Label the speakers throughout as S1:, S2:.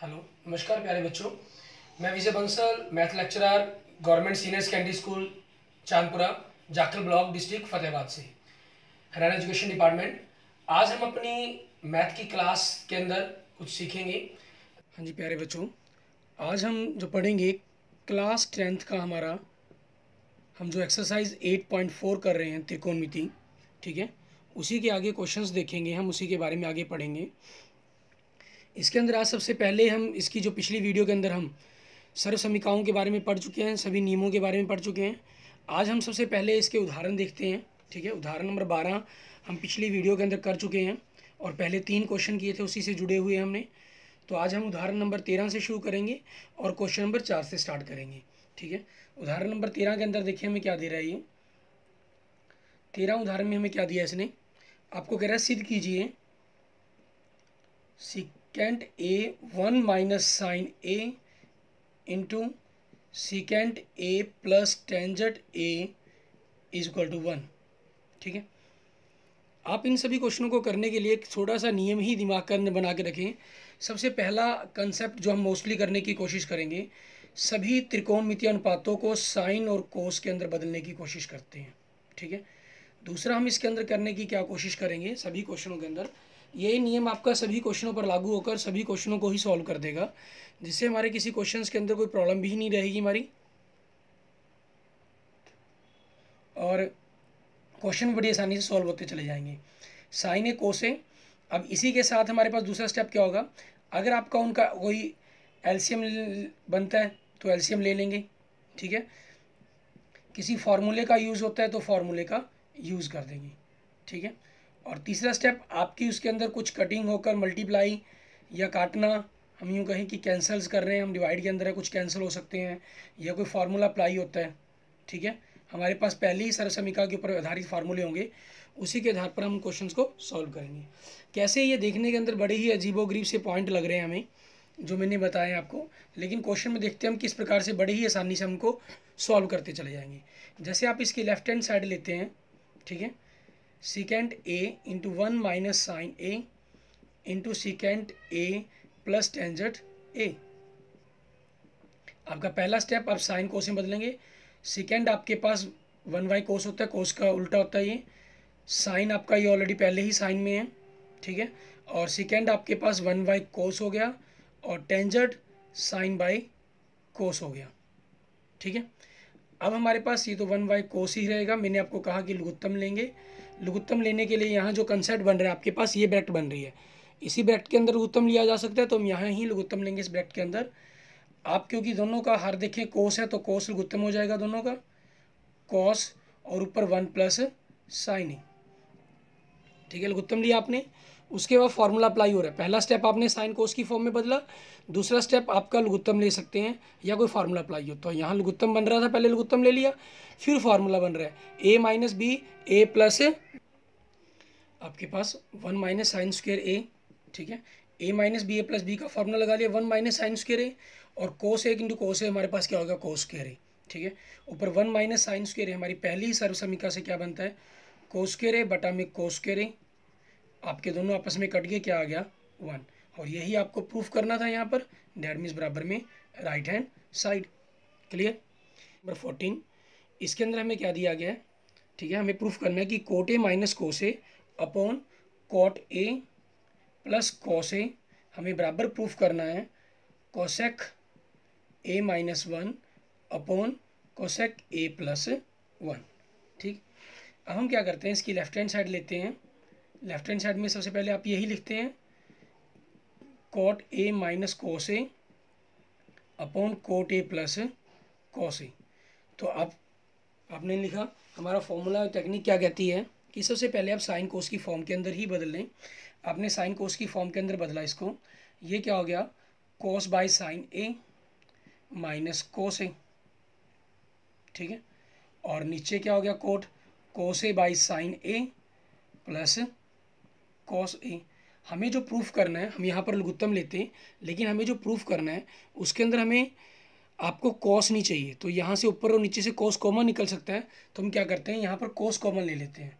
S1: hello नमस्कार प्यारे बच्चों मैं Vijay Bansal math lecturer government senior secondary school Chandpura Jakhal block district Fatehabad से हरियाणा एजुकेशन डिपार्टमेंट आज हम अपनी मैथ की क्लास के अंदर कुछ सीखेंगे हाँ जी प्यारे बच्चों आज हम जो पढ़ेंगे क्लास टेंथ का हमारा हम जो एक्सरसाइज 8.4 कर रहे हैं त्रिकोण ठीक है उसी के आगे क्वेश्चंस देखेंगे हम उसी के बारे में आगे पढ़ेंगे इसके अंदर आज सबसे पहले हम इसकी जो पिछली वीडियो के अंदर हम सर्व समीकाओं के बारे में पढ़ चुके हैं सभी नियमों के बारे में पढ़ चुके हैं आज हम सबसे पहले इसके उदाहरण देखते हैं ठीक है उदाहरण नंबर बारह हम पिछली वीडियो के अंदर कर चुके हैं और पहले तीन क्वेश्चन किए थे उसी से जुड़े हुए हमने तो आज हम उदाहरण नंबर तेरह से शुरू करेंगे और क्वेश्चन नंबर चार से स्टार्ट करेंगे ठीक है उदाहरण नंबर तेरह के अंदर देखिए हमें क्या दे रहा है ये तेरह उदाहरण में हमें क्या दिया इसने आपको कह रहा है सिद्ध कीजिए sec secant a 1 minus sine a into secant a plus tangent a is equal to one ठीक है आप इन सभी क्वेश्चनों को करने के लिए एक छोटा सा नियम ही दिमाग कर बना के रखें सबसे पहला कंसेप्ट जो हम मोस्टली करने की कोशिश करेंगे सभी त्रिकोणमितीय अनुपातों को साइन और कोस के अंदर बदलने की कोशिश करते हैं ठीक है दूसरा हम इसके अंदर करने की क्या कोशिश करेंगे सभी क्वेश्चनों के अंदर ये नियम आपका सभी क्वेश्चनों पर लागू होकर सभी क्वेश्चनों को ही सॉल्व कर देगा जिससे हमारे किसी क्वेश्चन के अंदर कोई प्रॉब्लम भी नहीं रहेगी हमारी और क्वेश्चन बड़ी आसानी से सॉल्व होते चले जाएंगे साइन ए कोसे अब इसी के साथ हमारे पास दूसरा स्टेप क्या होगा अगर आपका उनका कोई एल्शियम बनता है तो एल्शियम ले लेंगे ठीक है किसी फार्मूले का यूज़ होता है तो फार्मूले का यूज़ कर देंगे ठीक है और तीसरा स्टेप आपकी उसके अंदर कुछ कटिंग होकर मल्टीप्लाई या काटना हम यूँ कहें कि कैंसल्स कर रहे हैं हम डिवाइड के अंदर है कुछ कैंसिल हो सकते हैं या कोई फार्मूला अप्लाई होता है ठीक है हमारे पास पहले ही सरसमिका के ऊपर आधारित फार्मूले होंगे उसी के आधार पर हम क्वेश्चंस को सॉल्व करेंगे कैसे ये देखने के अंदर बड़े ही अजीबोगरीब से पॉइंट लग रहे हैं हमें जो मैंने बताए आपको लेकिन क्वेश्चन में देखते हैं हम किस प्रकार से बड़े ही आसानी से हमको सॉल्व करते चले जाएंगे जैसे आप इसके लेफ्ट हैंड साइड लेते हैं ठीक है secant a into 1 minus sine a into secant a plus tangent a आपका पहला स्टेप आप साइन कोस में बदलेंगे सेकेंड आपके पास वन वाई कोस होता है कोस का उल्टा होता है ये साइन आपका ये ऑलरेडी पहले ही साइन में है ठीक है और सेकेंड आपके पास वन बाई कोस हो गया और टेंजर्ड साइन बाई कोस हो गया ठीक है अब हमारे पास ये तो वन बाई कोस ही रहेगा मैंने आपको कहा कि लघुत्तम लेंगे लघुत्तम लेने के लिए यहाँ जो कंसेप्ट बन रहा है आपके पास ये ब्रैक्ट बन रही है इसी ब्रैक्ट के अंदर लघुत्तम लिया जा सकता है तो हम यहाँ ही लघुत्तम लेंगे इस ब्रैक्ट के अंदर आप क्योंकि दोनों का हर देखें कोस है तो कोस लघुत्तम हो जाएगा दोनों का कॉस और ऊपर वन प्लस साइन ठीक है लघुत्तम लिया आपने उसके बाद फॉर्मूला अप्लाई हो रहा है पहला स्टेप आपने साइन कोस की फॉर्म में बदला दूसरा स्टेप आपका लघुत्तम ले सकते हैं या कोई फार्मूला अप्लाई हो तो यहाँ लघुत्तम बन रहा था पहले लघुत्तम ले लिया फिर फार्मूला बन रहा है A minus B A plus आपके पास one minus sine square A ठीक है A minus B A plus B का फॉर्मूला लगा लिया one minus sine square A और कोस ए इंटू कोस ए हमारे पास क्या होगा कोस स्क्र ए ठीक है ऊपर one minus sine square A हमारी पहली सर्वसमिका से क्या बनता है कोस स्क्र ए बटा में कोस स्क्र ए आपके दोनों आपस में कट गए क्या आ गया वन और यही आपको प्रूफ करना था यहाँ पर डेट मीन्स बराबर में right hand side clear number fourteen इसके अंदर हमें क्या दिया गया है ठीक है हमें प्रूफ करना है कि cot A minus cos A upon cot A plus cos A हमें बराबर प्रूफ करना है cosec A minus one upon cosec A plus one ठीक अब हम क्या करते हैं इसकी लेफ्ट हैंड साइड लेते हैं लेफ्ट हैंड साइड में सबसे पहले आप यही लिखते हैं cot A minus cos A upon cot A plus cos A तो अब आप, आपने लिखा हमारा फॉर्मूला टेक्निक क्या कहती है कि सबसे पहले आप साइन कोस की फॉर्म के अंदर ही बदल लें आपने साइन कोस की फॉर्म के अंदर बदला इसको ये क्या हो गया cos by sine A minus cos A ठीक है और नीचे क्या हो गया cot cos A by sine A plus cos A हमें जो प्रूफ करना है हम यहाँ पर लघुत्तम लेते हैं लेकिन हमें जो प्रूफ करना है उसके अंदर हमें आपको कॉस नहीं चाहिए तो यहाँ से ऊपर और नीचे से कॉस कॉमन निकल सकता है तो हम क्या करते हैं यहाँ पर कॉस कॉमन ले लेते हैं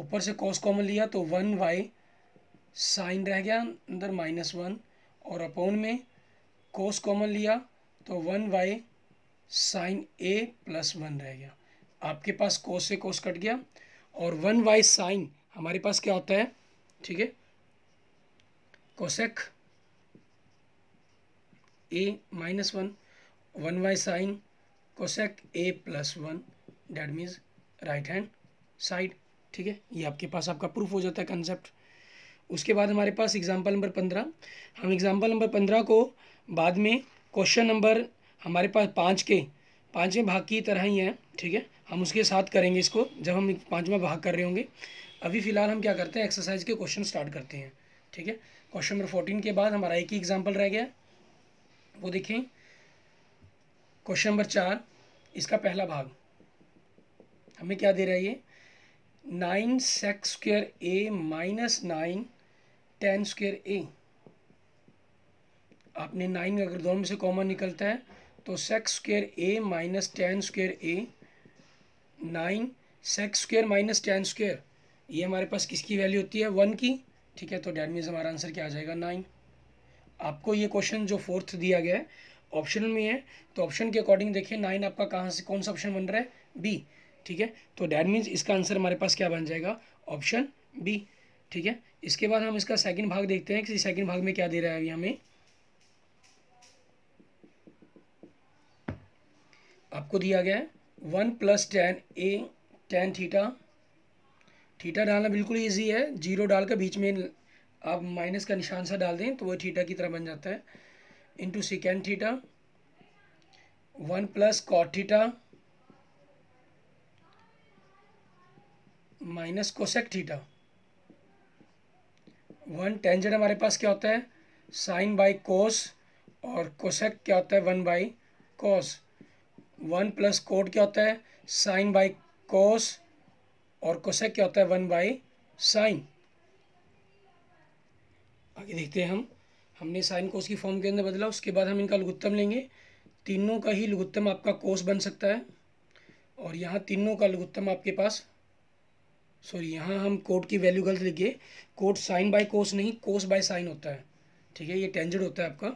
S1: ऊपर से कॉस कॉमन लिया तो वन वाई साइन रह गया अंदर माइनस वन और अपॉन में कोस कॉमन लिया तो one by sine A plus one रह गया आपके पास कोस से कोस कट गया और वन वाई साइन हमारे पास क्या होता है ठीक है cosec A minus one one by sine cosec A plus one that means right hand side ठीक है ये आपके पास आपका प्रूफ हो जाता है कंसेप्ट उसके बाद हमारे पास एग्जाम्पल नंबर पंद्रह हम एग्जाम्पल नंबर पंद्रह को बाद में क्वेश्चन नंबर हमारे पास पाँच के पाँचवें भाग की तरह ही है ठीक है हम उसके साथ करेंगे इसको जब हम पाँचवा भाग कर रहे होंगे अभी फ़िलहाल हम क्या करते हैं एक्सरसाइज के क्वेश्चन स्टार्ट करते हैं ठीक है क्वेश्चन नंबर फोर्टीन के बाद हमारा एक ही एग्जाम्पल रह गया वो देखें क्वेश्चन नंबर चार इसका पहला भाग हमें क्या दे रहा है ये nine sec square A minus nine tan square A आपने नाइन अगर दोनों में से कॉमन निकलता है तो sec square A minus tan square A nine sec square minus tan square ये हमारे पास किसकी वैल्यू होती है वन की ठीक है तो डैट मीन्स हमारा आंसर क्या आ जाएगा नाइन आपको ये क्वेश्चन जो फोर्थ दिया गया है ऑप्शनल में है तो ऑप्शन के अकॉर्डिंग देखिए नाइन आपका कहाँ से कौन सा ऑप्शन बन रहा है बी ठीक है तो डैट मीन्स इसका आंसर हमारे पास क्या बन जाएगा ऑप्शन बी ठीक है इसके बाद हम इसका सेकंड भाग देखते हैं कि सेकेंड भाग में क्या दे रहा है अभी हमें आपको दिया गया है one plus tan A tan theta theta डालना बिल्कुल ईजी है जीरो डाल कर बीच में आप माइनस का निशान सा डाल दें तो वो थीटा की तरह बन जाता है into secant theta one plus cot theta minus cosec theta one tangent हमारे पास क्या होता है साइन बाई कोस और कोसेक क्या होता है one by cos one plus cot क्या होता है साइन बाई कोस और कोसेक क्या होता है वन बाई साइन आगे देखते हैं हम हमने साइन को उसकी फॉर्म के अंदर बदला उसके बाद हम इनका लघुत्तम लेंगे तीनों का ही लघुत्तम आपका कोस बन सकता है और यहाँ तीनों का लघुत्तम आपके पास सॉरी यहाँ हम कोट की वैल्यू गलत लिखिए कोट साइन बाय कोस नहीं कोस बाय साइन होता है ठीक है ये टेंजर्ड होता है आपका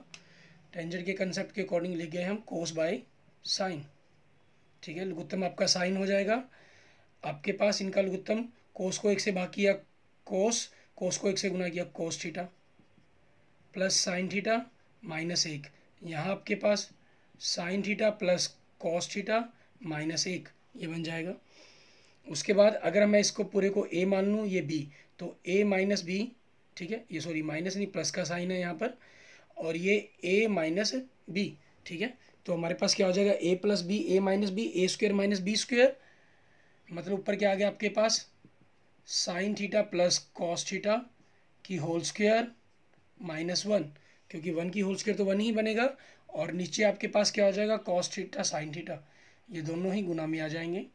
S1: टेंजर्ड के कंसेप्ट के अकॉर्डिंग लिख गए हम कोस बाय साइन ठीक है लघुत्तम आपका साइन हो जाएगा आपके पास इनका लघुत्तम कोस को एक से भाग किया कोस कोस को एक से गुना किया cos theta plus sine theta minus एक यहाँ आपके पास sine theta plus cos theta minus एक ये बन जाएगा उसके बाद अगर मैं इसको पूरे को ए मान लूँ ये बी तो ए माइनस बी ठीक है ये सॉरी माइनस नहीं प्लस का साइन है यहाँ पर और ये ए माइनस बी ठीक है तो हमारे पास क्या हो जाएगा A plus B A minus B A square minus B square मतलब ऊपर क्या आ गया आपके पास sine theta plus cos theta की होल स्क्वेयर माइनस वन क्योंकि वन की होल स्क्वेयर तो वन ही बनेगा और नीचे आपके पास क्या हो जाएगा कॉस थीटा साइन थीटा ये दोनों ही गुना में आ जाएंगे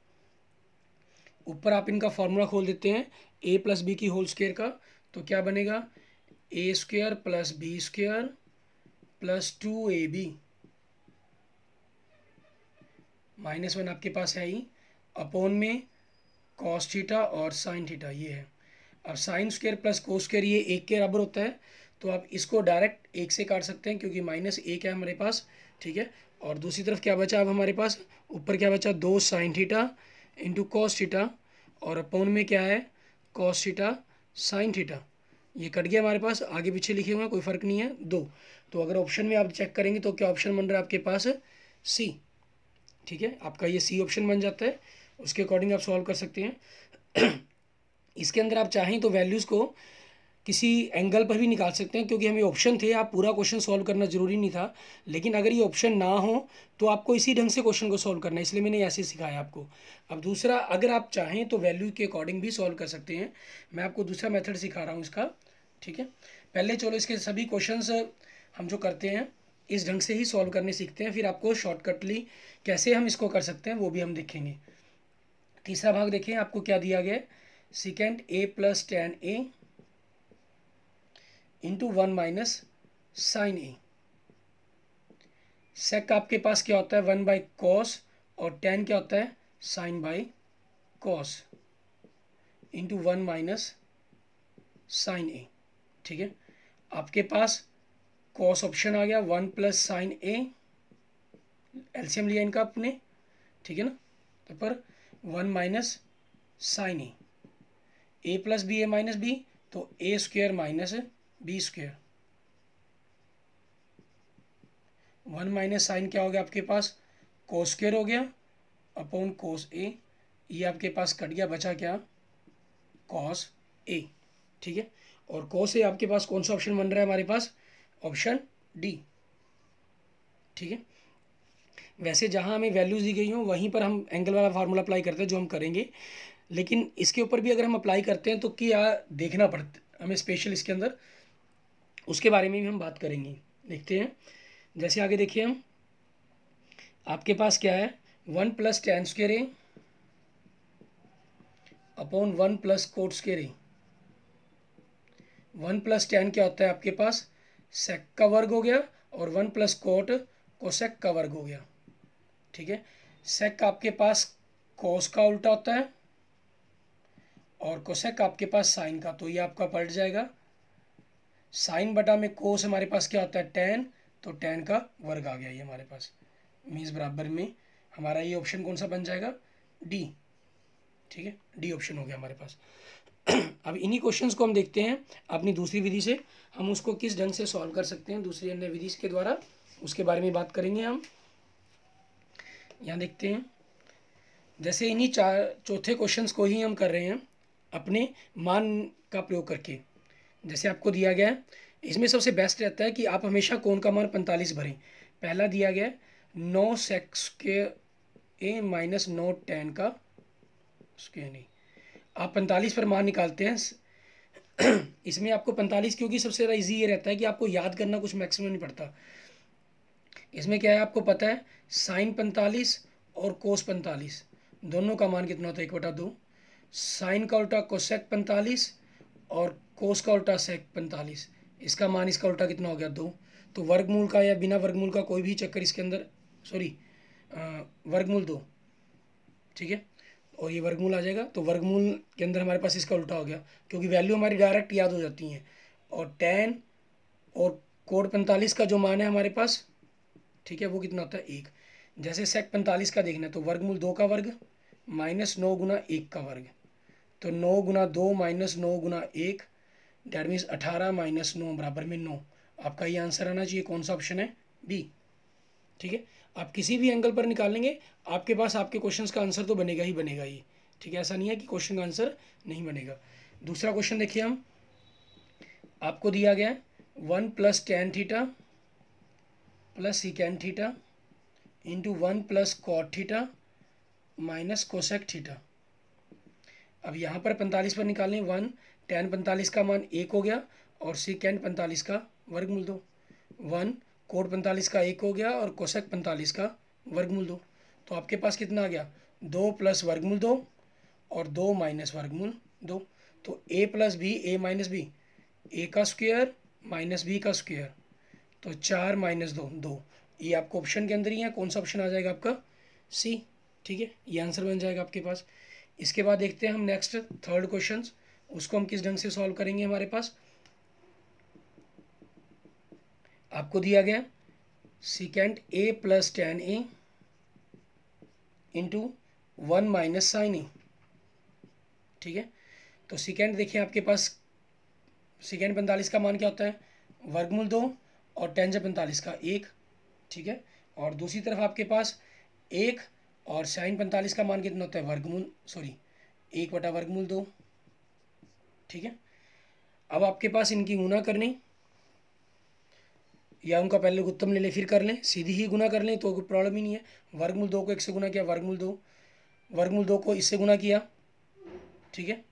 S1: ऊपर आप इनका फॉर्मूला खोल देते हैं ए प्लस बी की होल स्क्वेयर का तो क्या बनेगा A square plus B square plus two A B minus one आपके पास है ही अपॉन में कॉस थीटा और साइन थीटा ये है अब sine square plus cos square ये एक के बराबर होता है तो आप इसको डायरेक्ट एक से काट सकते हैं क्योंकि माइनस एक है हमारे पास ठीक है और दूसरी तरफ क्या बचा अब हमारे पास ऊपर क्या बचा दो sine theta into cos theta और अपॉन में क्या है कॉस थीटा साइन थीटा ये कट गया हमारे पास आगे पीछे लिखे हुए हैं कोई फ़र्क नहीं है दो तो अगर ऑप्शन में आप चेक करेंगे तो क्या ऑप्शन बन रहा है आपके पास सी ठीक है आपका ये सी ऑप्शन बन जाता है उसके अकॉर्डिंग आप सॉल्व कर सकते हैं इसके अंदर आप चाहें तो वैल्यूज़ को किसी एंगल पर भी निकाल सकते हैं क्योंकि हमें ऑप्शन थे आप पूरा क्वेश्चन सॉल्व करना ज़रूरी नहीं था लेकिन अगर ये ऑप्शन ना हो तो आपको इसी ढंग से क्वेश्चन को सॉल्व करना है इसलिए मैंने ऐसे सिखाया आपको अब दूसरा अगर आप चाहें तो वैल्यू के अकॉर्डिंग भी सॉल्व कर सकते हैं मैं आपको दूसरा मेथड सिखा रहा हूँ इसका ठीक है पहले चलो इसके सभी क्वेश्चन हम जो करते हैं इस ढंग से ही सॉल्व करने सीखते हैं फिर आपको शॉर्टकटली कैसे हम इसको कर सकते हैं वो भी हम देखेंगे तीसरा भाग देखें आपको क्या दिया गया secant A plus tan A into one minus sine A sec आपके पास क्या होता है वन बाई कॉस और टेन क्या होता है sine by cos into one minus sine A ठीक है आपके पास कॉस ऑप्शन आ गया वन प्लस साइन ए एल्शियम लिया इनका आपने ठीक है ना तो पर one minus sine A A plus B A minus B तो A square minus B square one minus sine क्या हो गया आपके पास कोस स्क्वेयर हो गया अपॉन कोस ए ये आपके पास कट गया बचा क्या कॉस ए ठीक है और कॉस ए आपके पास कौन सा ऑप्शन बन रहा है हमारे पास ऑप्शन डी ठीक है वैसे जहाँ हमें वैल्यूज़ दी गई हों वहीं पर हम एंगल वाला फार्मूला अप्लाई करते हैं जो हम करेंगे लेकिन इसके ऊपर भी अगर हम अप्लाई करते हैं तो क्या देखना पड़ता हमें स्पेशल इसके अंदर उसके बारे में भी हम बात करेंगे देखते हैं जैसे आगे देखिए हम आपके पास क्या है one plus tan square A upon one plus cot square A one plus tan क्या होता है आपके पास सेक का वर्ग हो गया और वन प्लस कोट कोसेक का वर्ग हो गया ठीक है सेक आपके पास कोस का उल्टा होता है और कोसेक आपके पास साइन का तो ये आपका पलट जाएगा साइन बटा में कोस हमारे पास क्या होता है टेन तो टेन का वर्ग आ गया ये हमारे पास मीन्स बराबर में हमारा ये ऑप्शन कौन सा बन जाएगा डी ठीक है डी ऑप्शन हो गया हमारे पास अब इन्हीं क्वेश्चंस को हम देखते हैं अपनी दूसरी विधि से हम उसको किस ढंग से सॉल्व कर सकते हैं दूसरी अन्य विधि के द्वारा उसके बारे में बात करेंगे हम यहाँ देखते हैं जैसे इन्हीं चार चौथे क्वेश्चंस को ही हम कर रहे हैं अपने मान का प्रयोग करके जैसे आपको दिया गया है इसमें सबसे बेस्ट रहता है कि आप हमेशा कौन का मान पैंतालीस भरें पहला दिया गया है नौ सेक्स के ए माइनस नौ टेन का उसके नहीं आप पैंतालीस पर मान निकालते हैं इसमें आपको पैंतालीस क्योंकि सबसे ज़्यादा इजी ये रहता है कि आपको याद करना कुछ मैक्सिमम नहीं पड़ता इसमें क्या है आपको पता है साइन पैंतालीस और कोस पैंतालीस दोनों का मान कितना होता है एक बटा दो साइन का उल्टा कोसेक पैंतालीस और कोस का उल्टा सेक पैंतालीस इसका मान इसका उल्टा कितना हो गया दो तो वर्गमूल का या बिना वर्गमूल का कोई भी चक्कर इसके अंदर सॉरी वर्गमूल दो ठीक है और ये वर्गमूल आ जाएगा तो वर्गमूल के अंदर हमारे पास इसका उल्टा हो गया क्योंकि वैल्यू हमारी डायरेक्ट याद हो जाती हैं और टेन और कोड पैंतालीस का जो मान है हमारे पास ठीक है वो कितना होता है एक जैसे सेट पैंतालीस का देखना है तो वर्गमूल दो का वर्ग माइनस नौ गुना एक का वर्ग तो नौ गुना दो माइनस नौ गुना एक डेट मीन्स अठारह माइनस नौ बराबर में नौ आपका ये आंसर आना चाहिए कौन सा ऑप्शन है बी ठीक है आप किसी भी एंगल पर निकालेंगे आपके पास आपके क्वेश्चन का आंसर तो बनेगा ही बनेगा ये ठीक है ऐसा नहीं है कि क्वेश्चन का आंसर नहीं बनेगा दूसरा क्वेश्चन देखिए हम आपको दिया गया है one plus tan theta plus secant theta into one plus cot theta minus cosec theta अब यहाँ पर पैंतालीस पर निकालें वन टेन पैंतालीस का मान एक हो गया और सिकेंड पैंतालीस का वर्गमूल दो वन कोट पैंतालीस का एक हो गया और कोशक पैंतालीस का वर्गमूल दो तो आपके पास कितना आ गया दो प्लस वर्गमूल दो और दो माइनस वर्गमूल दो तो A plus B A minus B A का स्क्वेयर माइनस बी का स्क्वेयर तो चार माइनस दो दो ये आपको ऑप्शन के अंदर ही है कौन सा ऑप्शन आ जाएगा आपका सी ठीक है ये आंसर बन जाएगा आपके पास इसके बाद देखते हैं हम नेक्स्ट थर्ड क्वेश्चन उसको हम किस ढंग से सॉल्व करेंगे हमारे पास आपको दिया गया secant A plus tan A into one minus sine A ठीक है तो सिकेंड देखिए आपके पास सिकेंड पैंतालीस का मान क्या होता है वर्गमूल दो और टेन से पैंतालीस का एक ठीक है और दूसरी तरफ आपके पास एक और साइन पैंतालीस का मान कितना होता है वर्गमूल सॉरी एक बटा वर्गमूल दो ठीक है अब आपके पास इनकी गुना करनी या उनका पहले उत्तम ले लें फिर कर लें सीधी ही गुना कर लें तो कोई प्रॉब्लम ही नहीं है वर्गमूल दो को एक से गुना किया वर्गमूल दो वर्गमूल दो को इससे गुना किया ठीक है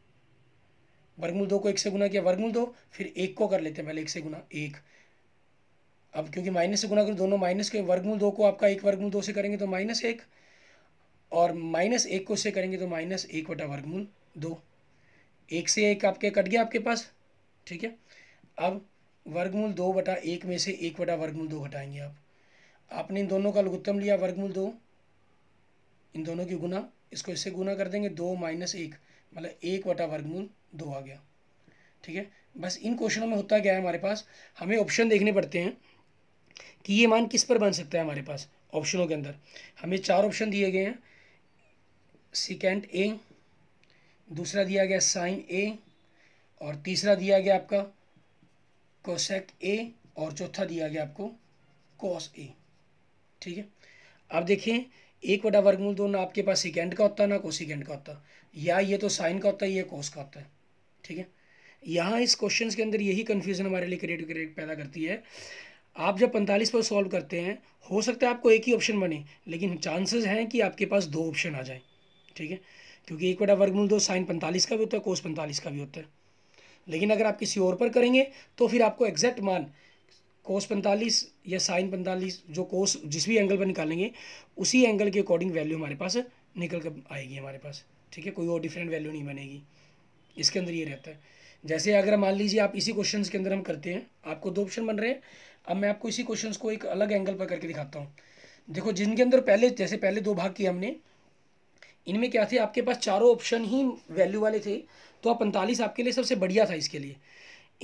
S1: वर्गमूल दो को एक से गुना किया वर्गमूल दो फिर एक को कर लेते हैं पहले एक से गुना एक अब क्योंकि माइनस से गुना करो दोनों माइनस के वर्गमूल दो को आपका एक वर्गमूल दो से करेंगे तो माइनस एक और माइनस एक को से करेंगे तो माइनस एक वटा वर्गमूल दो एक से एक आपके कट गया आपके पास ठीक है अब वर्गमूल दो बटा एक में से एक वटा वर्गमूल दो घटाएंगे आप आपने इन दोनों का लघुत्तम लिया वर्गमूल दो इन दोनों की गुना इसको इससे गुना कर देंगे दो माइनस एक मतलब एक वटा वर्गमूल दो आ गया ठीक है बस इन क्वेश्चनों में होता क्या है हमारे पास हमें ऑप्शन देखने पड़ते हैं कि ये मान किस पर बन सकता है हमारे पास ऑप्शनों के अंदर हमें चार ऑप्शन दिए गए हैं सिकेंड ए दूसरा दिया गया साइन ए और तीसरा दिया गया आपका कोसेक ए और चौथा दिया गया आपको कॉस ए ठीक है अब देखें एक बटा वर्गमूल दो ना आपके पास सिकेंड का होता है ना कोसिकेंड का होता या ये तो साइन का होता है ये कोस का होता है ठीक है यहाँ इस क्वेश्चन के अंदर यही कन्फ्यूज़न हमारे लिए क्रिएट पैदा करती है आप जब पैंतालीस पर सॉल्व करते हैं हो सकता है आपको एक ही ऑप्शन बने लेकिन चांसेस हैं कि आपके पास दो ऑप्शन आ जाए ठीक है क्योंकि एक बटा वर्गमूल दो साइन पैंतालीस का भी होता है कोस पैंतालीस का भी होता है लेकिन अगर आप किसी और पर करेंगे तो फिर आपको एग्जैक्ट मान कोस पैंतालीस या साइन पैंतालीस जो कोस जिस भी एंगल पर निकालेंगे उसी एंगल के अकॉर्डिंग वैल्यू हमारे पास निकल कर आएगी हमारे पास ठीक है कोई और डिफरेंट वैल्यू नहीं बनेगी इसके अंदर ये रहता है जैसे अगर मान लीजिए आप इसी क्वेश्चन के अंदर हम करते हैं आपको दो ऑप्शन बन रहे हैं अब मैं आपको इसी क्वेश्चन को एक अलग एंगल पर करके दिखाता हूँ देखो जिनके अंदर पहले जैसे पहले दो भाग किए हमने इनमें क्या थे आपके पास चारों ऑप्शन ही वैल्यू वाले थे तो आप पैंतालीस आपके लिए सबसे बढ़िया था इसके लिए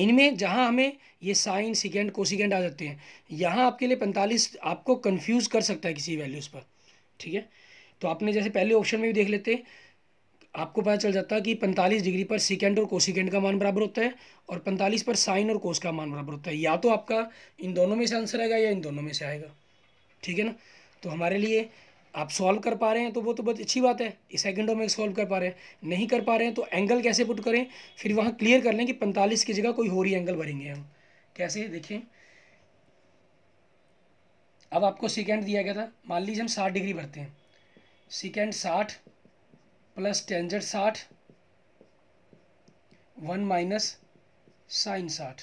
S1: इनमें जहाँ हमें ये साइन सिकेंड कोसिकेंड आ जाते हैं यहाँ आपके लिए पैंतालीस आपको कन्फ्यूज़ कर सकता है किसी वैल्यूज़ पर ठीक है तो आपने जैसे पहले ऑप्शन में भी देख लेते हैं आपको पता चल जाता है कि पैंतालीस डिग्री पर सिकेंड और कोसिकेंड का मान बराबर होता है और पैंतालीस पर साइन और कोस का मान बराबर होता है या तो आपका इन दोनों में से आंसर आएगा या इन दोनों में से आएगा ठीक है ना तो हमारे लिए आप सॉल्व कर पा रहे हैं तो वो तो बहुत अच्छी बात है इस में सॉल्व कर पा रहे हैं नहीं कर पा रहे हैं तो एंगल कैसे पुट करें फिर वहाँ क्लियर कर लें कि पैंतालीस की जगह कोई हो रही एंगल भरेंगे हम कैसे देखें अब आपको सिकेंड दिया गया था मान लीजिए हम साठ डिग्री भरते हैं सिकेंड साठ प्लस टेंजेंट साठ वन माइनस साइन साठ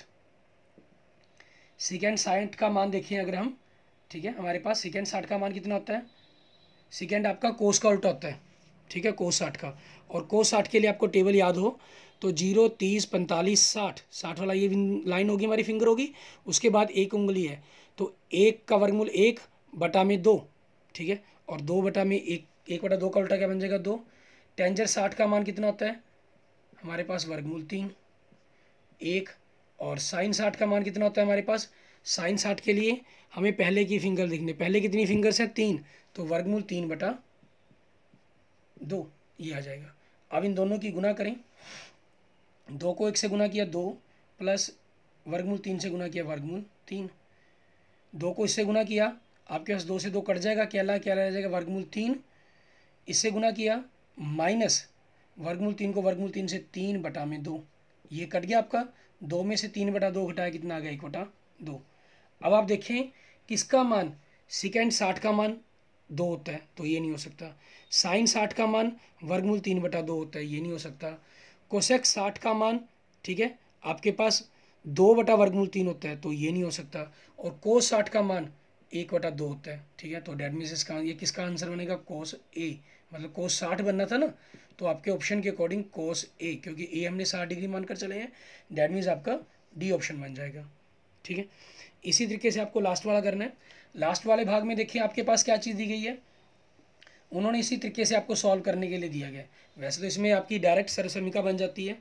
S1: सेकेंड साइंट का मान देखिए अगर हम ठीक है हमारे पास सेकेंड साठ का मान कितना होता है सिकेंड आपका कोस का उल्टा होता है ठीक है कोस साठ का और कोस साठ के लिए आपको टेबल याद हो तो जीरो तीस पैंतालीस साठ साठ वाला ये लाइन होगी हमारी फिंगर होगी उसके बाद एक उंगली है तो एक का वर्गमूल एक बटा में दो ठीक है और दो बटा में एक एक बटा दो का उल्टा क्या बन जाएगा दो टेंजर साठ का मान कितना होता है हमारे पास वर्गमूल तीन एक और साइन साठ का मान कितना होता है हमारे पास साइन साठ के लिए हमें पहले की फिंगर देखने पहले कितनी फिंगर्स है तीन तो वर्गमूल तीन बटा दो ये आ जाएगा अब इन दोनों की गुना करें दो को एक से गुना किया दो प्लस वर्गमूल तीन से गुना किया वर्गमूल तीन दो को इससे गुना किया आपके पास दो से दो कट जाएगा क्या ला क्या रह जाएगा वर्गमूल तीन इससे गुना किया माइनस वर्गमूल तीन को वर्गमूल तीन से तीन बटा में दो ये कट गया आपका दो में से तीन बटा दो घटाया कितना आ गया एक बटा दो अब आप देखें किसका मान सिकेंड साठ का मान दो होता है तो ये नहीं हो सकता साइन साठ का मान वर्गमूल तीन बटा दो होता है ये नहीं हो सकता कोशेक साठ का मान ठीक है आपके पास दो बटा वर्गमूल तीन होता है तो ये नहीं हो सकता और कोस साठ का मान एक बटा दो होता है ठीक है तो डेट मीन इसका ये किसका आंसर बनेगा कोस ए मतलब कोस साठ बनना था ना तो आपके ऑप्शन के अकॉर्डिंग कोस ए क्योंकि ए हमने साठ डिग्री मानकर चले हैं दैट मीन्स आपका डी ऑप्शन बन जाएगा ठीक है इसी तरीके से आपको लास्ट वाला करना है लास्ट वाले भाग में देखिए आपके पास क्या चीज़ दी गई है उन्होंने इसी तरीके से आपको सॉल्व करने के लिए दिया गया वैसे तो इसमें आपकी डायरेक्ट सरसमिका बन जाती है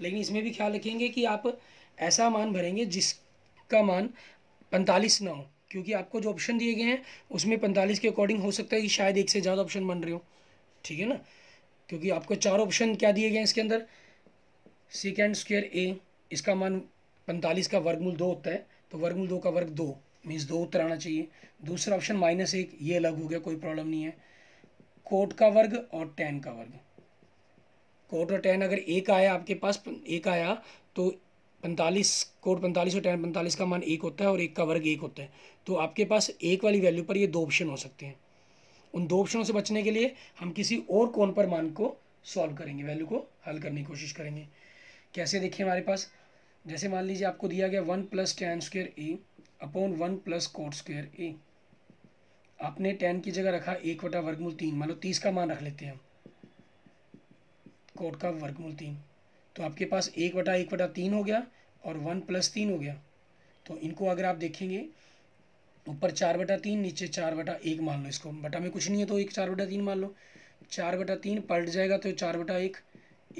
S1: लेकिन इसमें भी ख्याल रखेंगे कि आप ऐसा मान भरेंगे जिसका मान पैंतालीस ना हो क्योंकि आपको जो ऑप्शन दिए गए हैं उसमें पैंतालीस के अकॉर्डिंग हो सकता है कि शायद एक से ज़्यादा ऑप्शन बन रहे हो ठीक है ना क्योंकि आपको चार ऑप्शन क्या दिए गए हैं इसके अंदर सिकेंड स्क्वेयर ए इसका मान पैंतालीस का वर्गमूल दो होता है तो वर्गमूल दो का वर्ग दो मीन्स दो उत्तर आना चाहिए दूसरा ऑप्शन माइनस एक ये अलग हो गया कोई प्रॉब्लम नहीं है कोट का वर्ग और टेन का वर्ग कोट और टेन अगर एक आया आपके पास एक आया तो पैंतालीस कोट पैंतालीस और टेन पैंतालीस का मान एक होता है और एक का वर्ग एक होता है तो आपके पास एक वाली वैल्यू पर ये दो ऑप्शन हो सकते हैं उन दो ऑप्शनों से बचने के लिए हम किसी और कोण पर मान को सॉल्व करेंगे वैल्यू को हल करने की कोशिश करेंगे कैसे देखिए हमारे पास जैसे मान लीजिए आपको दिया गया one plus tan square A upon one plus cot square A आपने टेन की जगह रखा एक वटा वर्गमूल तीन मान लो तीस का मान रख लेते हैं हम कोट का वर्गमूल तीन तो आपके पास एक वटा एक वटा तीन हो गया और वन प्लस तीन हो गया तो इनको अगर आप देखेंगे ऊपर चार बटा तीन नीचे चार बटा एक मान लो इसको बटा में कुछ नहीं है तो एक चार बटा तीन मान लो चार बटा तीन पलट जाएगा तो चार बटा एक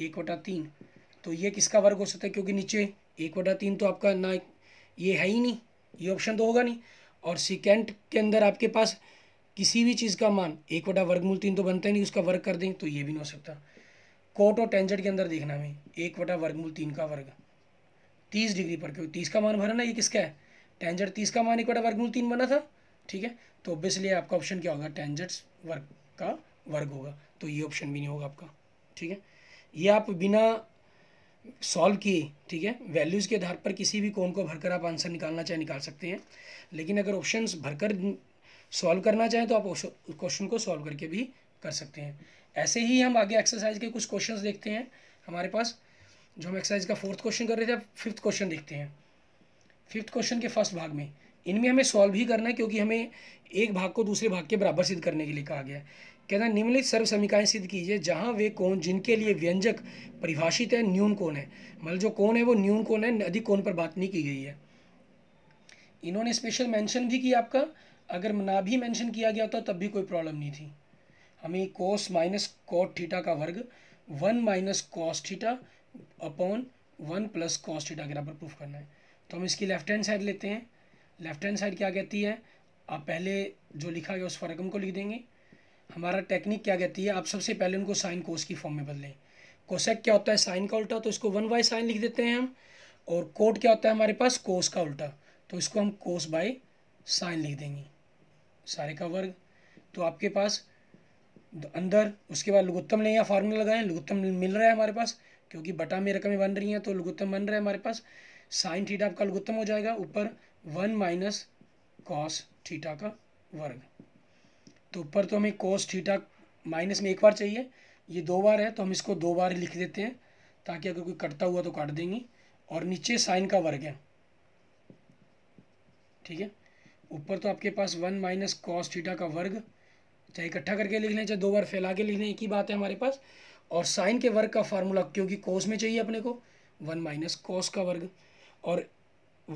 S1: एक बटा तीन तो ये किसका वर्ग हो सकता है क्योंकि नीचे एक बटा तीन तो आपका ना ये है ही नहीं ये ऑप्शन तो होगा नहीं और सिकेंड के अंदर आपके पास किसी भी चीज़ का मान एक बटा वर्गमूल तीन तो बनता ही नहीं उसका वर्ग कर दें तो ये भी नहीं हो सकता कोट और टेंजेंट के अंदर देखना हमें एक बटा वर्गमूल तीन का वर्ग तीस डिग्री पर क्योंकि तीस का मान भरना ये किसका है टेंजर तीस का मान इक्वल वर्गमूल तीन बना था ठीक है तो ऑब्वियसली आपका ऑप्शन क्या होगा टेंजेंट्स वर्ग का वर्ग होगा तो ये ऑप्शन भी नहीं होगा आपका ठीक है ये आप बिना सॉल्व किए ठीक है वैल्यूज़ के आधार पर किसी भी कोण को भरकर आप आंसर निकालना चाहे निकाल सकते हैं लेकिन अगर ऑप्शन भरकर सॉल्व करना चाहें तो आप क्वेश्चन को सॉल्व करके भी कर सकते हैं ऐसे ही हम आगे एक्सरसाइज के कुछ क्वेश्चंस देखते हैं हमारे पास जो हम एक्सरसाइज का फोर्थ क्वेश्चन कर रहे थे अब फिफ्थ क्वेश्चन देखते हैं फिफ्थ क्वेश्चन के फर्स्ट भाग में इनमें हमें सॉल्व ही करना है क्योंकि हमें एक भाग को दूसरे भाग के बराबर सिद्ध करने के लिए कहा गया है कहना निम्नलिखित सर्व समीकाएँ सिद्ध कीजिए जहाँ वे कोण जिनके लिए व्यंजक परिभाषित है न्यून कोण है मतलब जो कोण है वो न्यून कोण है अधिक कोण पर बात नहीं की गई है इन्होंने स्पेशल मेंशन भी किया आपका अगर ना भी मैंशन किया गया होता तब भी कोई प्रॉब्लम नहीं थी हमें कोस माइनस कॉट थीटा का वर्ग one minus cos theta upon one plus cos theta के बराबर प्रूफ करना है तो हम इसकी लेफ़्ट हैंड साइड लेते हैं लेफ़्ट हैंड साइड क्या कहती है आप पहले जो लिखा गया उस फरकम को लिख देंगे हमारा टेक्निक क्या कहती है आप सबसे पहले उनको साइन कोस की फॉर्म में बदलें कोसेक क्या होता है साइन का उल्टा तो इसको वन बाई साइन लिख देते हैं हम और कोट क्या होता है हमारे पास कोस का उल्टा तो इसको हम कोस बाई साइन लिख देंगे सारे का वर्ग तो आपके पास अंदर उसके बाद लघुत्तम लें या फार्मूला लगाएं लघुत्तम मिल रहा है हमारे पास क्योंकि बटा में रकमें बन रही हैं तो लघुत्तम बन रहा है हमारे पास साइन थीटा आपका लघुत्तम हो जाएगा ऊपर वन माइनस कॉस थीटा का वर्ग तो ऊपर तो हमें कॉस थीटा माइनस में एक बार चाहिए ये दो बार है तो हम इसको दो बार लिख देते हैं ताकि अगर कोई कटता हुआ तो काट देंगे और नीचे साइन का वर्ग है ठीक है ऊपर तो आपके पास वन माइनस कॉस थीटा का वर्ग चाहे इकट्ठा करके लिख लें चाहे दो बार फैला के लिख लें एक ही बात है हमारे पास और साइन के वर्ग का फार्मूला क्योंकि कोस में चाहिए अपने को वन माइनस कॉस का वर्ग और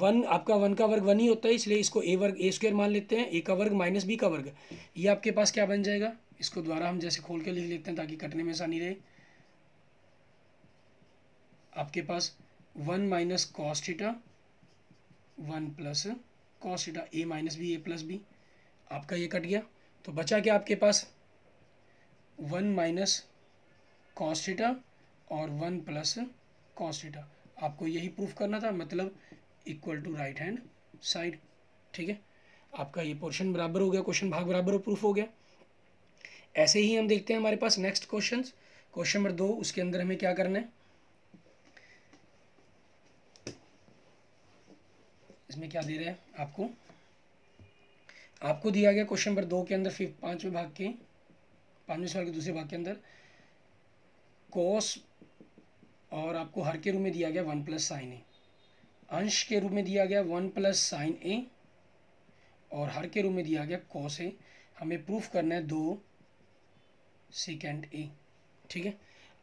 S1: वन आपका वन का वर्ग वन ही होता है इसलिए इसको ए वर्ग ए स्क्वेयर मान लेते हैं ए का वर्ग माइनस बी का वर्ग ये आपके पास क्या बन जाएगा इसको द्वारा हम जैसे खोल के लिख लेते हैं ताकि कटने में आसानी रहे आपके पास one minus cos theta one plus cos theta A minus B A plus B आपका ये कट गया तो बचा क्या आपके पास वन माइनस कॉस्टिटा और वन प्लस कॉस्टिटा आपको यही प्रूफ करना था मतलब equal to right hand side ठीक है आपका ये पोर्शन बराबर हो गया क्वेश्चन भाग बराबर प्रूफ हो गया ऐसे ही हम देखते हैं हमारे पास नेक्स्ट क्वेश्चन क्वेश्चन नंबर दो उसके अंदर हमें क्या करना है इसमें क्या दे रहे हैं आपको आपको दिया गया क्वेश्चन नंबर दो के अंदर फिफ्थ पांचवें भाग के पांचवें सवाल के दूसरे भाग के अंदर कॉस और आपको हर के रूप में दिया गया वन प्लस साइन ए अंश के रूप में दिया गया वन प्लस साइन ए और हर के रूप में दिया गया कॉस ए हमें प्रूफ करना है दो सेकेंड ए ठीक है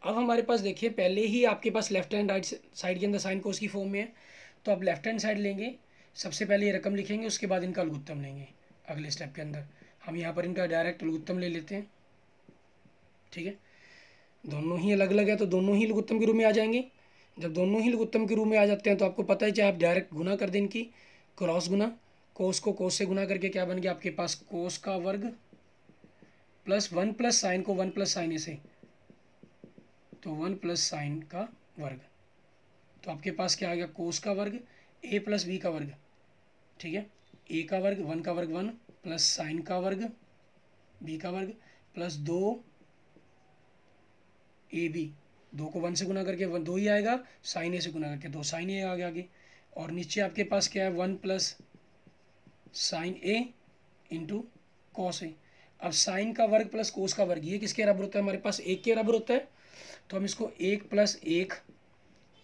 S1: अब हमारे पास देखिए पहले ही आपके पास लेफ्ट हैंड राइट साइड के अंदर साइन कोस की फॉर्म में है तो आप लेफ्ट हैंड साइड लेंगे सबसे पहले ये रकम लिखेंगे उसके बाद इनका लघुत्तम लेंगे अगले स्टेप के अंदर हम यहाँ पर इनका डायरेक्ट लघुत्तम ले लेते हैं ठीक है दोनों ही अलग अलग है तो दोनों ही लघुत्तम के रूप में आ जाएंगे जब दोनों ही लघुत्तम के रूप में आ जाते हैं तो आपको पता है चाहे आप डायरेक्ट गुना कर दें इनकी क्रॉस गुना कोस को कोस से गुना करके क्या बन गया आपके पास कोस का वर्ग प्लस वन प्लस साइन को वन प्लस साइन से तो वन प्लस साइन का वर्ग तो आपके पास क्या आ गया कोस का वर्ग ए प्लस बी का वर्ग ठीक है ए का वर्ग वन का वर्ग वन प्लस साइन का वर्ग बी का वर्ग प्लस दो ए बी दो को वन से गुना करके वन दो ही आएगा साइन ए से गुना करके दो साइन ए आ गया आगे और नीचे आपके पास क्या है one plus sine A into cos A अब साइन का वर्ग प्लस कोस का वर्ग ये किसके बराबर होता है हमारे पास एक के बराबर होता है तो हम इसको एक प्लस एक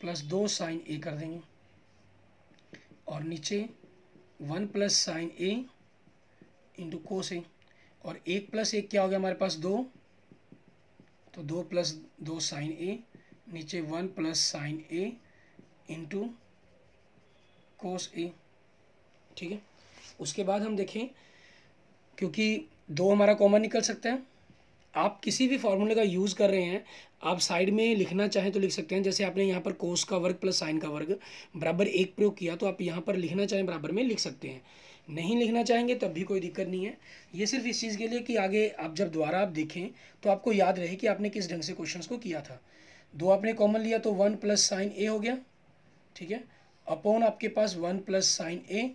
S1: प्लस दो साइन ए कर देंगे और नीचे one plus sine A into cos A और एक प्लस एक क्या हो गया हमारे पास दो तो दो प्लस दो साइन ए नीचे one plus sine A into cos A ठीक है उसके बाद हम देखें क्योंकि दो हमारा कॉमन निकल सकता है आप किसी भी फॉर्मूले का यूज़ कर रहे हैं आप साइड में लिखना चाहें तो लिख सकते हैं जैसे आपने यहाँ पर कोस का वर्ग प्लस साइन का वर्ग बराबर एक प्रयोग किया तो आप यहाँ पर लिखना चाहें बराबर में लिख सकते हैं नहीं लिखना चाहेंगे तब भी कोई दिक्कत नहीं है ये सिर्फ इस चीज़ के लिए कि आगे आप जब दोबारा आप देखें तो आपको याद रहे कि आपने किस ढंग से क्वेश्चन को किया था दो आपने कॉमन लिया तो वन प्लस साइन ए हो गया ठीक है अपॉन आपके पास वन प्लस साइन ए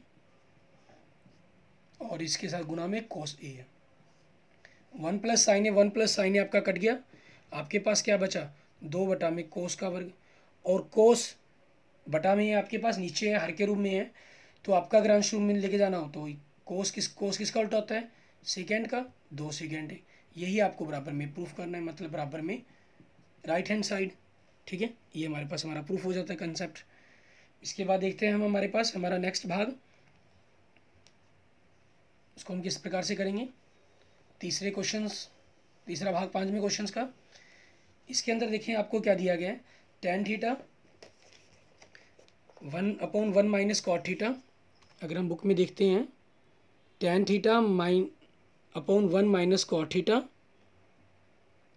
S1: और इसके साथ गुना में कॉस ए है one plus sine A one plus sine A आपका कट गया आपके पास क्या बचा दो बटा में कोस का वर्ग और कोस बटा में आपके पास नीचे है हर के रूप में है तो आपका ग्रांश रूल में लेके जाना हो तो कोस किस कोस किसका उल्टा होता है सेकेंड का दो सेकेंड यही आपको बराबर में प्रूफ करना है मतलब बराबर में राइट हैंड साइड ठीक है ये हमारे पास हमारा प्रूफ हो जाता है कंसेप्ट इसके बाद देखते हैं हम हमारे पास हमारा नेक्स्ट भाग उसको हम किस प्रकार से करेंगे तीसरे क्वेश्चन तीसरा भाग पाँचवें क्वेश्चन का इसके अंदर देखिए आपको क्या दिया गया है tan theta one upon one minus cot theta अगर हम बुक में देखते हैं टेन थीटा माइन upon one minus cot theta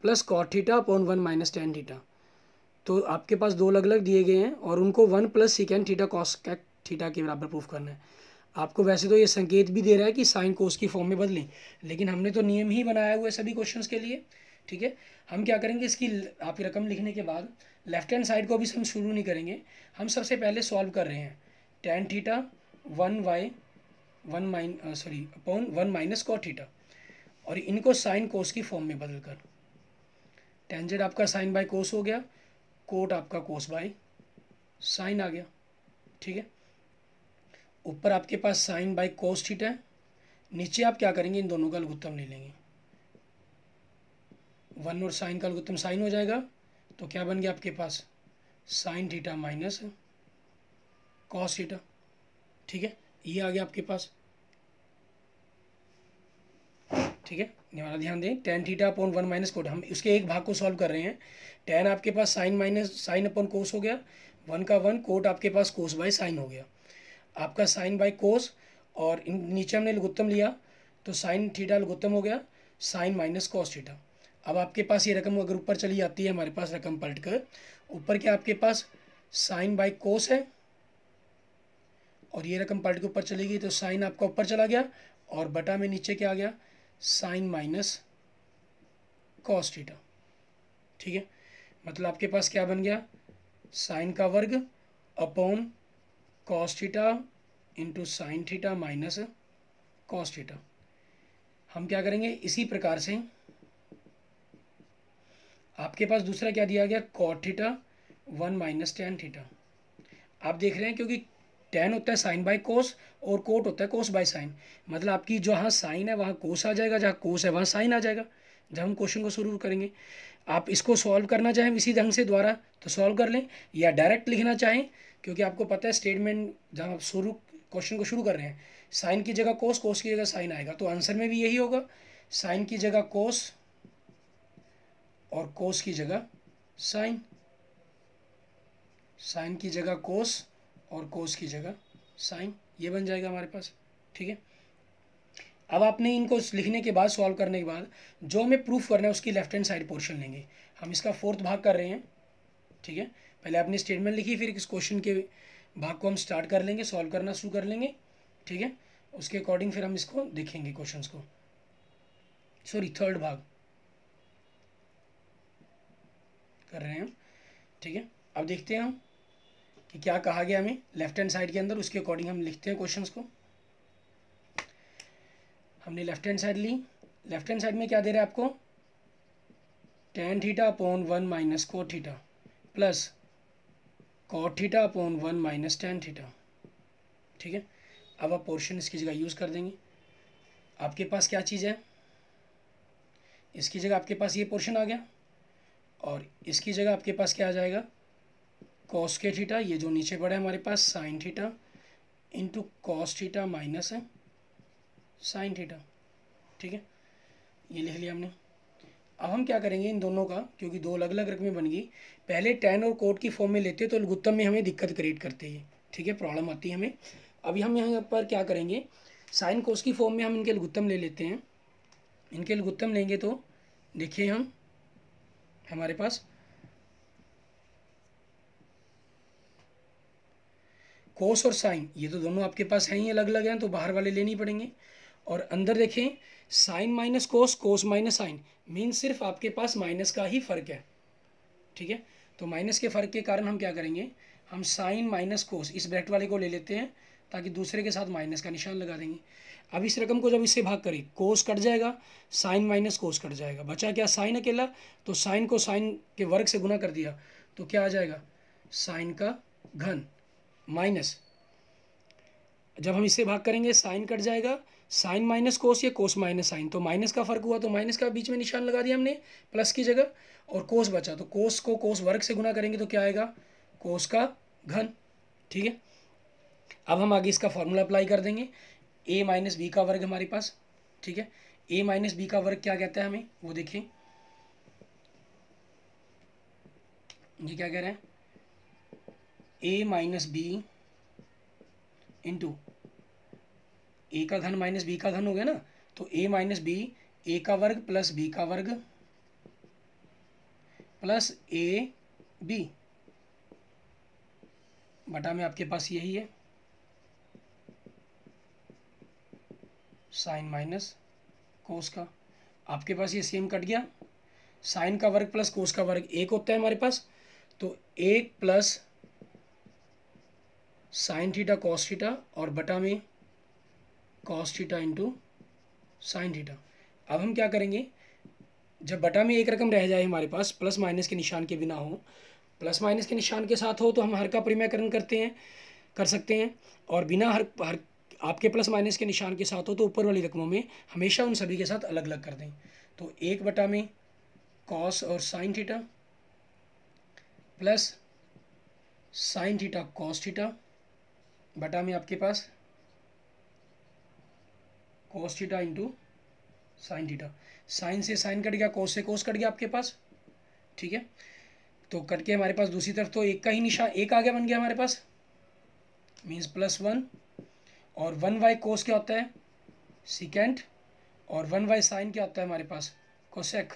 S1: plus cot theta upon one minus tan theta तो आपके पास दो अलग अलग दिए गए हैं और उनको one plus secant theta cosec theta के बराबर प्रूफ करना है आपको वैसे तो ये संकेत भी दे रहा है कि साइन कोस की फॉर्म में बदलें लेकिन हमने तो नियम ही बनाया हुआ है सभी क्वेश्चंस के लिए ठीक है हम क्या करेंगे इसकी आपकी रकम लिखने के बाद लेफ्ट हैंड साइड को अभी हम शुरू नहीं करेंगे हम सबसे पहले सॉल्व कर रहे हैं tan theta one by one माइन sorry upon one minus cot theta और इनको साइन कोस की फॉर्म में बदल कर टेंजेंट आपका साइन बाय कोस हो गया कोट आपका कोस बाय साइन आ गया ठीक है ऊपर आपके पास साइन बाय कोस थीटा है नीचे आप क्या करेंगे इन दोनों का लघुत्तम ले लेंगे वन और साइन का लघुत्तम साइन हो जाएगा तो क्या बन गया आपके पास sine theta minus cos theta ठीक है ये आ गया आपके पास ठीक है हमारा ध्यान दें tan theta upon one minus cot हम उसके एक भाग को सॉल्व कर रहे हैं टेन आपके पास sine minus sine upon cos हो गया वन का वन कोट आपके पास कोस बाय साइन हो गया आपका साइन बाय कोस और नीचे हमने लघुत्तम लिया तो साइन थीटा लघुत्तम हो गया साइन माइनस कोस थीटा अब आपके पास ये रकम अगर ऊपर चली जाती है हमारे पास रकम पलट कर ऊपर क्या आपके पास साइन बाय कोस है और ये रकम पार्टी के ऊपर चली गई तो साइन आपका ऊपर चला गया और बटा में नीचे क्या आ गया साइन माइनस कॉस थीटा ठीक है मतलब आपके पास क्या बन गया साइन का वर्ग upon cos theta into sine theta minus cos theta हम क्या करेंगे इसी प्रकार से आपके पास दूसरा क्या दिया गया cot theta one minus tan theta आप देख रहे हैं क्योंकि टेन होता है साइन बाय कोस और कोट होता है कोस बाई साइन मतलब आपकी जहाँ साइन है वहाँ कोस आ जाएगा जहाँ कोस है वहाँ साइन आ जाएगा जब हम क्वेश्चन को शुरू करेंगे आप इसको सॉल्व करना चाहें इसी ढंग से द्वारा तो सॉल्व कर लें या डायरेक्ट लिखना चाहें क्योंकि आपको पता है स्टेटमेंट जहाँ आप शुरू क्वेश्चन को शुरू कर रहे हैं साइन की जगह कोस कोस की जगह साइन आएगा तो आंसर में भी यही होगा साइन की जगह कोस और कोस की जगह साइन साइन की जगह कोस और कोस की जगह साइन ये बन जाएगा हमारे पास ठीक है अब आपने इनको लिखने के बाद सॉल्व करने के बाद जो हमें प्रूफ करना है उसकी लेफ्ट हैंड साइड पोर्शन लेंगे हम इसका फोर्थ भाग कर रहे हैं ठीक है पहले आपने स्टेटमेंट लिखी फिर इस क्वेश्चन के भाग को हम स्टार्ट कर लेंगे सॉल्व करना शुरू कर लेंगे ठीक है उसके अकॉर्डिंग फिर हम इसको देखेंगे क्वेश्चन को सॉरी थर्ड भाग कर रहे हैं हम ठीक है अब देखते हैं हम कि क्या कहा गया हमें लेफ्ट हैंड साइड के अंदर उसके अकॉर्डिंग हम लिखते हैं क्वेश्चंस को हमने लेफ्ट हैंड साइड ली लेफ्ट हैंड साइड में क्या दे रहा है आपको tan theta upon one minus को theta plus cot theta upon one minus tan theta ठीक है अब आप पोर्शन इसकी जगह यूज़ कर देंगे आपके पास क्या चीज़ है इसकी जगह आपके पास ये पोर्शन आ गया और इसकी जगह आपके पास क्या आ जाएगा कॉस के थीटा ये जो नीचे पड़ा है हमारे पास sine theta into cos theta minus है साइन थीटा ठीक है ये लिख लिया हमने अब हम क्या करेंगे इन दोनों का क्योंकि दो अलग अलग रकमें बन गई पहले टेन और कोट की फॉर्म में लेते तो लघुत्तम में हमें दिक्कत क्रिएट करते हैं ठीक है प्रॉब्लम आती है हमें अभी हम यहाँ पर क्या करेंगे साइन कोस की फॉर्म में हम इनके लघुत्तम ले लेते हैं इनके लघुत्तम लेंगे तो देखिए हम हमारे पास कोस और साइन ये तो दोनों आपके पास हैं ही अलग अलग हैं तो बाहर वाले लेनी पड़ेंगे और अंदर देखें sine minus cos cos minus sine mean सिर्फ आपके पास माइनस का ही फ़र्क है ठीक है तो माइनस के फ़र्क के कारण हम क्या करेंगे हम साइन माइनस कोस इस ब्रैकेट वाले को ले लेते हैं ताकि दूसरे के साथ माइनस का निशान लगा देंगे अब इस रकम को जब इससे भाग करें कोस कट जाएगा साइन माइनस कोस कट जाएगा बचा क्या साइन अकेला तो साइन को साइन के वर्ग से गुना कर दिया तो क्या आ जाएगा साइन का घन माइनस जब हम इससे भाग करेंगे साइन कट जाएगा साइन माइनस कोस या कोस माइनस साइन तो माइनस का फर्क हुआ तो माइनस का बीच में निशान लगा दिया हमने प्लस की जगह और कोस बचा तो कोस को कोस वर्ग से गुना करेंगे तो क्या आएगा कोस का घन ठीक है अब हम आगे इसका फॉर्मूला अप्लाई कर देंगे ए माइनस बी का वर्ग हमारे पास ठीक है ए माइनस बी का वर्ग क्या कहता है हमें वो देखें ये क्या कह रहे हैं A minus B into A का घन माइनस बी का घन हो गया ना तो ए माइनस बी ए का वर्ग प्लस बी का वर्ग प्लस ए बी बटा में आपके पास यही है साइन माइनस कोस का आपके पास ये सेम कट गया साइन का वर्ग प्लस कोस का वर्ग एक होता है हमारे पास तो एक plus sine theta cos theta और बटा में cos theta into sine theta अब हम क्या करेंगे जब बटा में एक रकम रह जाए हमारे पास प्लस माइनस के निशान के बिना हो प्लस माइनस के निशान के साथ हो तो हम हर का परिमयकरण करते हैं कर सकते हैं और बिना हर हर आपके प्लस माइनस के निशान के साथ हो तो ऊपर वाली रकमों में हमेशा उन सभी के साथ अलग अलग कर दें तो एक बटा में कॉस और sine theta plus sine theta cos theta बटा में आपके पास cos theta into sine theta sine से साइन कट गया कोस से कोस कट गया आपके पास ठीक है तो कट के हमारे पास दूसरी तरफ तो एक का ही निशान एक आगे बन गया हमारे पास मीन्स प्लस वन और वन बाई कोस क्या होता है सिकेंड और वन बाई साइन क्या होता है हमारे पास कोसेक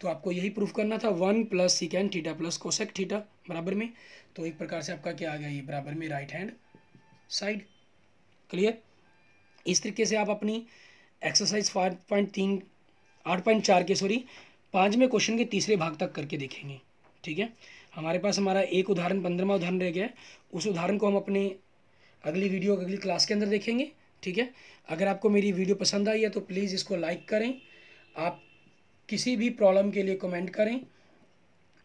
S1: तो आपको यही प्रूफ करना था one plus secant theta plus cosec theta बराबर में तो एक प्रकार से आपका क्या आ गया ये बराबर में राइट हैंड साइड क्लियर इस तरीके से आप अपनी एक्सरसाइज फाइव पॉइंट तीन आठ पॉइंट चार के सॉरी पाँचवें क्वेश्चन के तीसरे भाग तक करके देखेंगे ठीक है हमारे पास हमारा एक उदाहरण पंद्रहवा उदाहरण रह गया है उस उदाहरण को हम अपने अगली वीडियो अगली क्लास के अंदर देखेंगे ठीक है अगर आपको मेरी वीडियो पसंद आई है तो प्लीज़ इसको लाइक करें आप किसी भी प्रॉब्लम के लिए कमेंट करें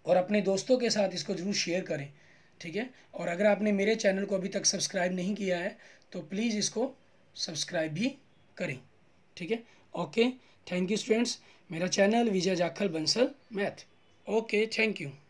S1: और अपने दोस्तों के साथ इसको ज़रूर शेयर करें ठीक है और अगर आपने मेरे चैनल को अभी तक सब्सक्राइब नहीं किया है तो प्लीज़ इसको सब्सक्राइब भी करें ठीक है ओके थैंक यू स्टूडेंट्स मेरा channel Vijay Jakhal Bansal math okay thank you